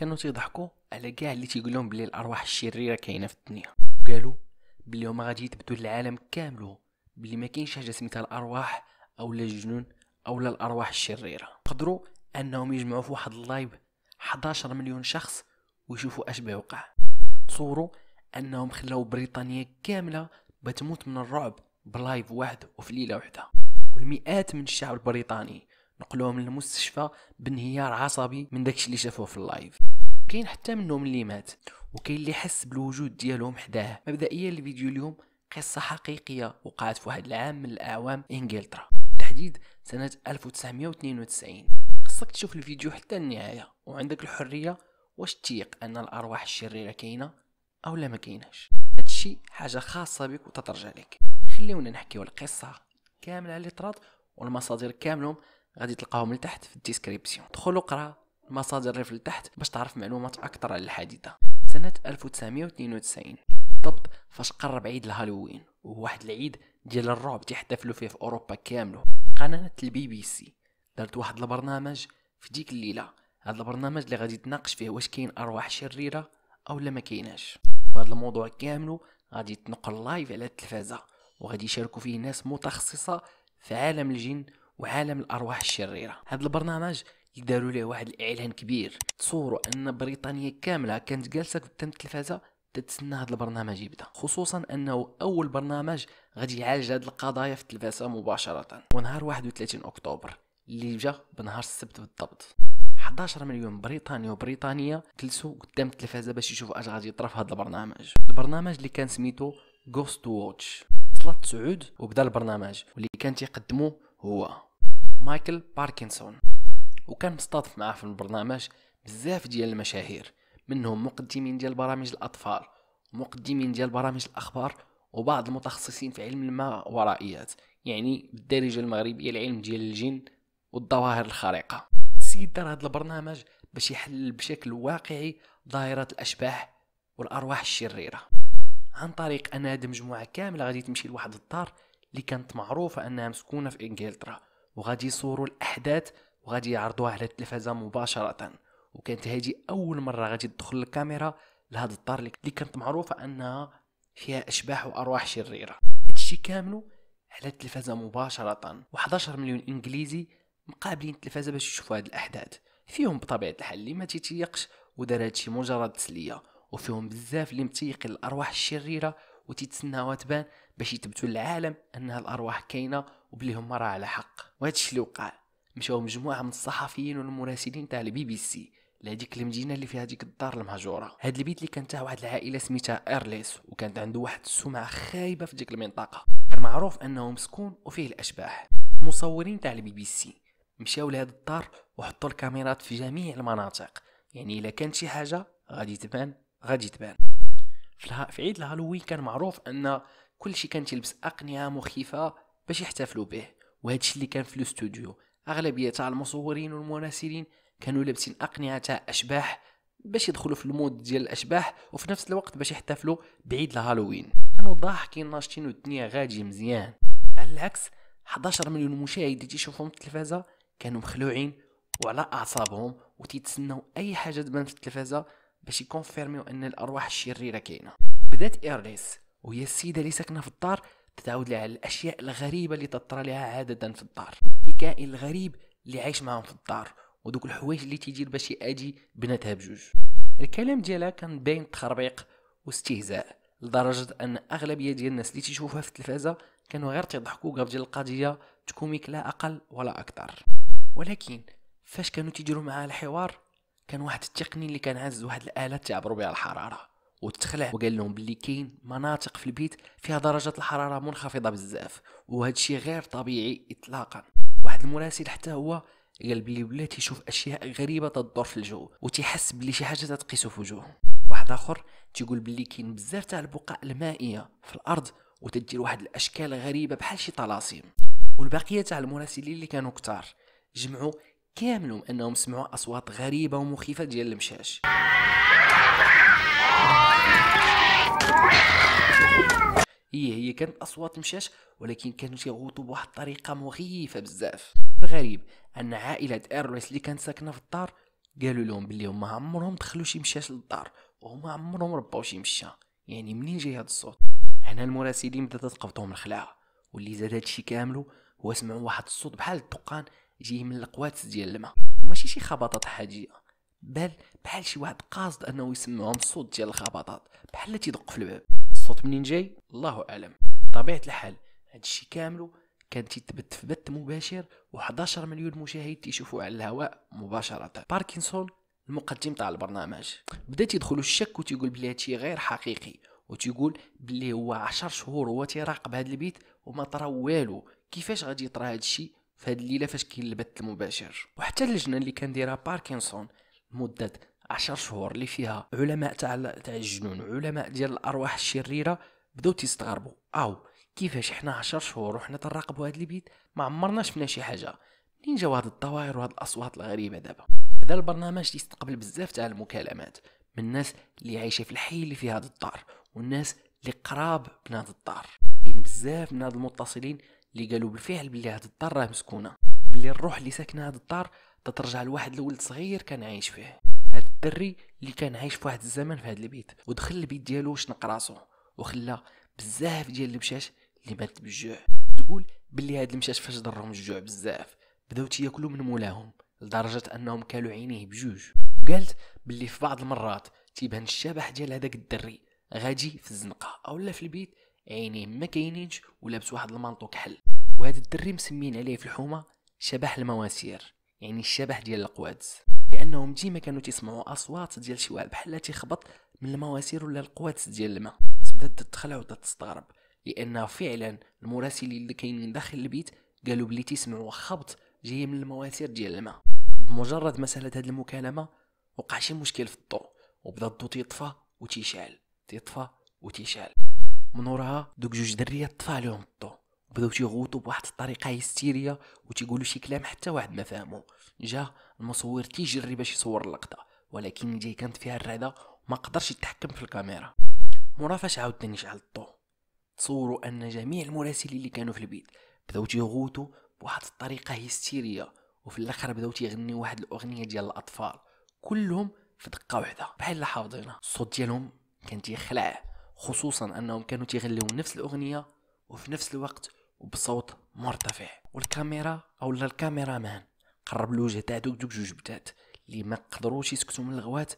كانوا تيضحكوا على كاع اللي تيقول لهم بلي الارواح الشريره كاينه في الدنيا قالوا بلي هما غادي يثبتوا للعالم كامل بلي ما كاينش حاجه سميتها الارواح او الجنون او لا الارواح الشريره قدروا انهم يجمعوا في واحد اللايف 11 مليون شخص ويشوفوا اش بيوقع تصوروا انهم خلاو بريطانيا كامله بتموت من الرعب بلايف واحد وفي ليله واحده والمئات من الشعب البريطاني نقلوهم للمستشفى بانهيار عصبي من داكشي اللي شافوه في اللايف كاين حتى منهم اللي مات وكاين اللي حس بالوجود ديالهم حداه مبدئيا الفيديو اليوم قصة حقيقية وقعت في واحد العام من الأعوام إنجلترا تحديد سنة 1992 خصك تشوف الفيديو حتى النهاية وعندك الحرية واش تيق أن الأرواح الشريرة كاينة أو لا ما كايناش هادشي حاجة خاصة بك وتترجع لك خليونا نحكيو القصة كاملة على طرات والمصادر كاملهم غادي تلقاهم لتحت في الديسكريبسيون دخل وقرا المصادر اللي في لتحت باش تعرف معلومات اكثر على الحادثه سنه 1992 بالضبط فاش قرب عيد الهالوين وهو واحد العيد ديال الرعب تيحتفلوا فيه في اوروبا كامله قناه البي بي سي دارت واحد البرنامج في ديك الليله هذا البرنامج اللي غادي تناقش فيه واش كاين ارواح شريره او لا ما كايناش وهذا الموضوع كامله غادي تنقل لايف على التلفازه وغادي يشاركوا فيه ناس متخصصه في عالم الجن وعالم الارواح الشريره هذا البرنامج داروا ليه واحد الاعلان كبير تصوروا ان بريطانيا كامله كانت جالسه قدام التلفازه تتسنى هذا البرنامج يبدا خصوصا انه اول برنامج غادي يعالج هذه القضايا في التلفازه مباشره ونهار 31 اكتوبر اللي جا بنهار السبت بالضبط 11 مليون بريطاني وبريطانيه جلسوا قدام التلفازه باش يشوفوا اش غادي يطرا في هذا البرنامج البرنامج اللي كان سميتو جوست ووتش صلاة سعود وبدا البرنامج واللي كان تيقدمو هو مايكل باركنسون وكان مستضف معاه في البرنامج بزاف ديال المشاهير منهم مقدمين ديال برامج الأطفال ومقدمين ديال برامج الأخبار وبعض المتخصصين في علم الماورائيات يعني بالدارجة المغربية العلم ديال الجن والظواهر الخارقة السيد دار هذا البرنامج باش يحلل بشكل واقعي ظاهرة الأشباح والأرواح الشريرة عن طريق أن هذه مجموعة كاملة غادي تمشي لواحد الدار اللي كانت معروفة أنها مسكونة في إنجلترا وغادي يصوروا الاحداث وغادي يعرضوها على التلفزه مباشره وكانت هذه اول مره غادي تدخل الكاميرا لهذا الدار اللي كانت معروفه انها فيها اشباح وارواح شريره هادشي كاملو على التلفزه مباشره و11 مليون انجليزي مقابلين التلفزة باش يشوفوا هاد الاحداث فيهم بطبيعه الحال اللي ما تيتيقش ودار هادشي مجرد تسليه وفيهم بزاف اللي متيقين الارواح الشريره وتيتسناوها تبان باش يثبتوا للعالم انها الارواح كاينه وبلي هما راه على حق وهادشي اللي وقع مشاو مجموعه من الصحفيين والمراسلين تاع البي بي سي لهذيك المدينه اللي فيها ديك الدار المهجوره هاد البيت اللي كان تاع واحد العائله سميتها ايرليس وكانت عنده واحد السمعه خايبه في ديك المنطقه كان معروف انه مسكون وفيه الاشباح المصورين تاع البي بي سي مشاو لهاد الدار وحطوا الكاميرات في جميع المناطق يعني الا كانت شي حاجه غادي تبان غادي تبان في عيد الهالوين كان معروف ان كل شي كان يلبس اقنعه مخيفه باش يحتفلوا به وهادشي اللي كان في الاستوديو اغلبيه تاع المصورين والممثلين كانوا لابسين اقنعه تاع اشباح باش يدخلوا في المود ديال الاشباح وفي نفس الوقت باش يحتفلوا بعيد الهالوين كانوا ضاحكين ناشطين والدنيا غادي مزيان على العكس 11 مليون مشاهد اللي تيشوفهم في التلفازه كانوا مخلوعين وعلى اعصابهم وتيتسناو اي حاجه تبان في التلفازه باش يكونفيرميو ان الارواح الشريره كاينه بدات ايرليس وهي السيده اللي ساكنه في الدار تتعود على الأشياء الغريبة اللي تطرى لها عادة في الدار والكائن الغريب اللي عايش معهم في الدار ودوك الحوايج اللي تيدير باش اجي بناتها بجوج الكلام ديالها كان باين تخربيق واستهزاء لدرجة أن أغلبية ديال الناس اللي تيشوفها في التلفازة كانوا غير تيضحكوا قبل ديال القضية تكوميك لا أقل ولا أكثر ولكن فاش كانوا تيديروا معها الحوار كان واحد التقني اللي كان عز واحد الآلة تعبروا بها الحرارة وتخلع وقال لهم بلي كاين مناطق في البيت فيها درجة الحرارة منخفضة بزاف وهذا الشيء غير طبيعي إطلاقا واحد المراسل حتى هو قال بلي ولا تيشوف أشياء غريبة تدور في الجو وتيحس بلي شي حاجة تتقيسو في وجوه واحد آخر تيقول بلي كاين بزاف تاع البقع المائية في الأرض وتدير واحد الأشكال غريبة بحال شي طلاسم والبقية تاع المراسلين اللي كانوا كتار جمعوا كاملهم أنهم سمعوا أصوات غريبة ومخيفة ديال المشاش هي هي كانت اصوات مشاش ولكن كانوا تيغوتوا بواحد الطريقه مخيفه بزاف الغريب ان عائله ايرويس اللي كانت ساكنه في الدار قالوا لهم بلي هما عمرهم دخلوا شي مشاش للدار وهما عمرهم رباو شي مشا يعني منين جاي هذا الصوت هنا المراسلين بدات تقبطهم الخلاعه واللي زاد هادشي كاملو هو سمعوا واحد الصوت بحال الدقان جاي من القوات ديال الماء وماشي شي خبطات حاجيه بل بحال شي واحد قاصد انه يسمعهم الصوت ديال الخبطات بحال اللي تيدق في الباب الصوت منين جاي الله اعلم بطبيعه الحال هادشي كاملو كان تيتبت في بث مباشر و11 مليون مشاهد تيشوفوا على الهواء مباشره باركنسون المقدم تاع البرنامج بدا تيدخل الشك وتيقول بلي هادشي غير حقيقي وتيقول بلي هو 10 شهور هو تيراقب هاد البيت وما طرا والو كيفاش غادي يطرا هادشي في هاد الليله فاش كاين البث المباشر وحتى اللجنه اللي كان دايرها باركنسون مده عشر شهور اللي فيها علماء تاع تاع الجنون علماء ديال الارواح الشريره بداو تيستغربوا او كيفاش حنا عشر شهور وحنا تنراقبوا هاد البيت ما عمرنا شفنا شي حاجه منين جاو هاد الطوائر وهاد الاصوات الغريبه دابا بدا البرنامج يستقبل بزاف تاع المكالمات من الناس اللي عايشه في الحي اللي في هاد الدار والناس اللي قراب من هاد الدار كاين بزاف من هاد المتصلين اللي قالوا بالفعل بلي هاد الدار راه مسكونه بلي الروح اللي ساكنه هاد الدار تترجع لواحد الولد صغير كان عايش فيه هاد الدري اللي كان عايش في واحد الزمن في هاد البيت ودخل البيت ديالو شنق راسو وخلى بزاف ديال المشاش اللي مات بالجوع تقول بلي هاد المشاش فاش ضرهم الجوع بزاف بداو تياكلوا من مولاهم لدرجه انهم كالوا عينيه بجوج وقالت بلي في بعض المرات تيبان الشبح ديال هذاك الدري غادي في الزنقه أو لا في البيت عينيه ما كاينينش ولابس واحد المانطو كحل وهذا الدري مسمين عليه في الحومه شبح المواسير يعني الشبح ديال القواد لانهم ديما كانوا تيسمعوا اصوات ديال شي واحد بحال تيخبط من المواسير ولا القواد ديال الماء تبدا تتخلع وتتستغرب لان فعلا المراسلين اللي كاينين داخل البيت قالوا بلي تيسمعوا خبط جاي من المواسير ديال الماء بمجرد ما سالت هذه المكالمه وقع شي مشكل في الضوء وبدا الضوء تيطفى وتيشعل تيطفى وتيشعل من وراها دوك جوج دريات طفى عليهم الضوء بداو تيغوتو بواحد الطريقه هيستيريه وتيقولوا شي كلام حتى واحد ما فاهمو جا المصور تيجري باش يصور اللقطه ولكن جاي كانت فيها الرعده وما قدرش يتحكم في الكاميرا مورا فاش عاودتني شعل الضو تصوروا ان جميع المراسلين اللي كانوا في البيت بداو تيغوتو بواحد الطريقه هيستيريه وفي الاخر بداو تيغنيو واحد الاغنيه ديال الاطفال كلهم في دقه واحده بحال لا حافظينها الصوت ديالهم كان تيخلع خصوصا انهم كانوا تيغنيو نفس الاغنيه وفي نفس الوقت وبصوت مرتفع والكاميرا او الكاميرا مان قرب الوجه تاع دوك دوك جوج بتات اللي ما قدروش يسكتوا من الغوات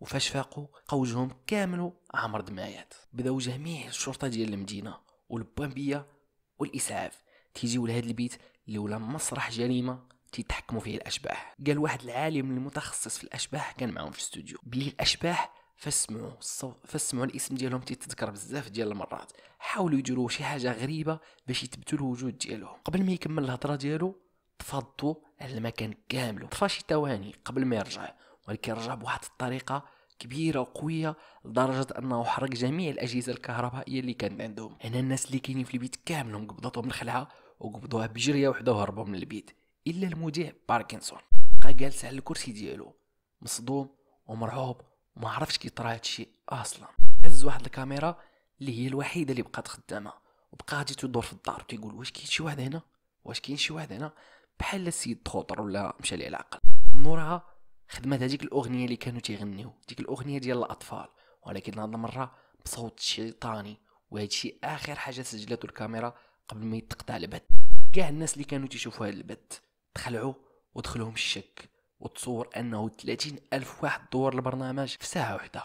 وفاش فاقوا لقاو وجههم كامل عامر دمايات بداو جميع الشرطه ديال المدينه والبومبيه والاسعاف تيجيو لهذا البيت اللي ولا مسرح جريمه تيتحكموا فيه الاشباح قال واحد العالم المتخصص في الاشباح كان معاهم في الاستوديو بلي الاشباح فاسمعوا الصوت فاسمعوا الاسم ديالهم تيتذكر بزاف ديال المرات حاولوا يديروا شي حاجه غريبه باش يثبتوا الوجود ديالهم قبل ما يكمل الهضره ديالو طفى على المكان كامل طفى شي ثواني قبل ما يرجع ولكن رجع بواحد الطريقه كبيره وقويه لدرجه انه حرق جميع الاجهزه الكهربائيه اللي كانت عندهم هنا الناس اللي كاينين في البيت كاملهم قبضتهم الخلعه وقبضوها بجريه وحده وهربوا من البيت الا المذيع باركنسون بقى جالس على الكرسي ديالو مصدوم ومرعوب ما عرفتش كي طرا هادشي اصلا هز واحد الكاميرا اللي هي الوحيده اللي بقات خدامه وبقى غادي تدور في الدار كيقول واش كاين شي واحد هنا واش كاين شي واحد هنا بحال السيد خوطر ولا مشى ليه العقل من وراها خدمات هذيك الاغنيه اللي كانوا تيغنيو ديك الاغنيه ديال الاطفال ولكن هاد المره بصوت شيطاني وهادشي اخر حاجه سجلته الكاميرا قبل ما يتقطع البث كاع الناس اللي كانوا تيشوفوا هاد البث تخلعوا ودخلهم الشك وتصور انه 30 الف واحد دور البرنامج في ساعه واحده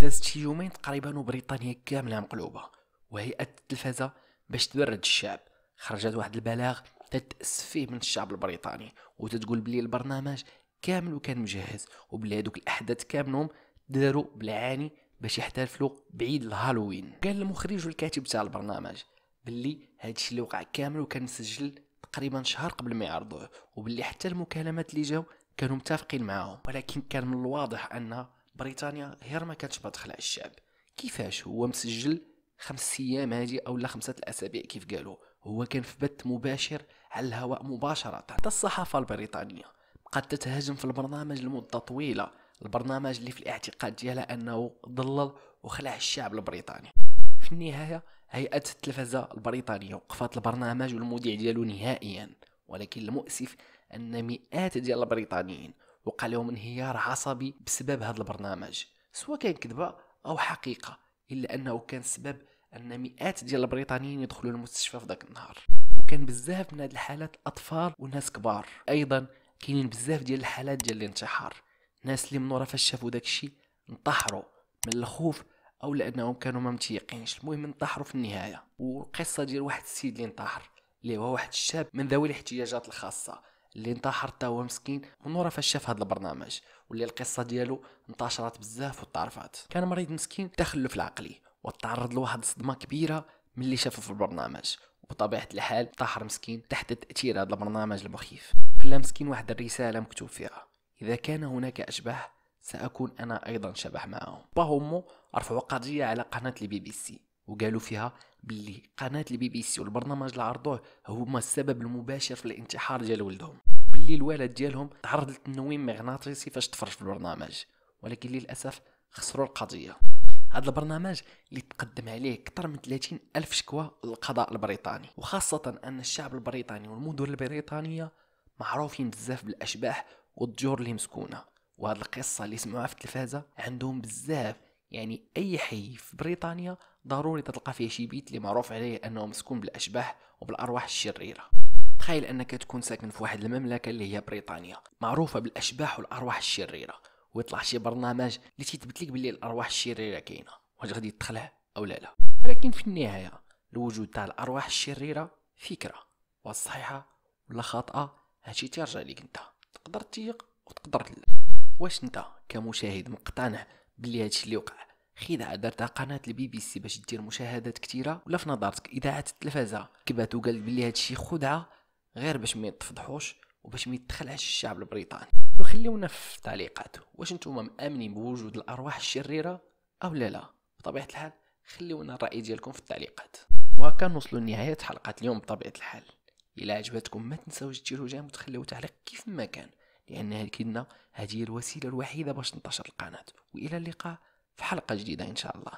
دازت شي يومين تقريبا وبريطانيا كامله مقلوبه وهيئه التلفزه باش تبرد الشعب خرجت واحد البلاغ تتأسف فيه من الشعب البريطاني وتتقول بلي البرنامج كامل وكان مجهز وبلي هذوك الاحداث كاملهم داروا بالعاني باش يحتفلوا بعيد الهالوين قال المخرج والكاتب تاع البرنامج باللي هادشي اللي وقع كامل وكان مسجل تقريبا شهر قبل ما يعرضوه وباللي حتى المكالمات اللي جاو كانوا متفقين معاهم ولكن كان من الواضح ان بريطانيا غير ما كانتش بتخلع الشعب كيفاش هو مسجل خمس ايام هادي او لا خمسه الاسابيع كيف قالوا هو كان في بث مباشر على الهواء مباشره حتى الصحافه البريطانيه بقات تتهاجم في البرنامج لمده طويله البرنامج اللي في الاعتقاد ديالها انه ضلل وخلع الشعب البريطاني في النهايه هيئه التلفزه البريطانيه وقفت البرنامج والمذيع ديالو نهائيا ولكن المؤسف ان مئات ديال البريطانيين وقع لهم انهيار عصبي بسبب هذا البرنامج سواء كان كذبه او حقيقه الا انه كان سبب ان مئات ديال البريطانيين يدخلوا المستشفى في ذاك النهار وكان بزاف من هذه الحالات اطفال وناس كبار ايضا كاينين بزاف ديال الحالات ديال الانتحار ناس اللي من ورا فاش شافوا داكشي انتحروا من الخوف او لانهم كانوا ما متيقينش المهم انتحروا في النهايه والقصه ديال واحد السيد اللي انتحر اللي هو واحد الشاب من ذوي الاحتياجات الخاصه اللي انتحر تا هو مسكين من ورا فاش شاف هذا البرنامج واللي القصه ديالو انتشرت بزاف وتعرفات كان مريض مسكين تخلف العقلي وتعرض لواحد الصدمه كبيره من اللي شافه في البرنامج وبطبيعه الحال انتحر مسكين تحت تاثير هذا البرنامج المخيف خلى مسكين واحد الرساله مكتوب فيها اذا كان هناك اشباح ساكون انا ايضا شبح معهم با رفعوا قضيه على قناه البي بي سي وقالوا فيها باللي قناة البي بي سي والبرنامج اللي عرضوه هما السبب المباشر في الانتحار ديال ولدهم باللي الوالد ديالهم تعرض للتنويم مغناطيسي فاش تفرج في البرنامج ولكن للأسف خسروا القضية هذا البرنامج اللي تقدم عليه اكثر من 30 ألف شكوى للقضاء البريطاني وخاصة أن الشعب البريطاني والمدن البريطانية معروفين بزاف بالأشباح والديور اللي مسكونة وهذه القصة اللي سمعوها في التلفازة عندهم بزاف يعني أي حي في بريطانيا ضروري تلقى فيه شي بيت اللي معروف عليه انه مسكون بالاشباح وبالارواح الشريره تخيل انك تكون ساكن في واحد المملكه اللي هي بريطانيا معروفه بالاشباح والارواح الشريره ويطلع شي برنامج اللي تيثبت لك باللي الارواح الشريره كاينه واش غادي تدخلها او لا لا ولكن في النهايه الوجود تاع الارواح الشريره فكره والصحيحه ولا خاطئه هادشي تيرجع ليك انت تقدر تيق وتقدر لا واش انت كمشاهد مقتنع بلي هادشي اللي وقع خدعه درتها قناه البي بي سي باش دير مشاهدات كثيره ولا في نظرتك اذاعه التلفازه كبات وقال بلي هادشي خدعه غير باش ما يتفضحوش وباش ما يتخلعش الشعب البريطاني وخليونا في التعليقات واش نتوما مامنين بوجود الارواح الشريره او لا لا بطبيعه الحال خليونا الراي ديالكم في التعليقات وهكا نوصلوا لنهايه حلقه اليوم بطبيعه الحال الا عجبتكم ما تنساوش ديروا جيم وتخليو تعليق كيف ما كان لان هكذا هذه هي الوسيله الوحيده باش تنتشر القناه والى اللقاء في حلقة جديدة إن شاء الله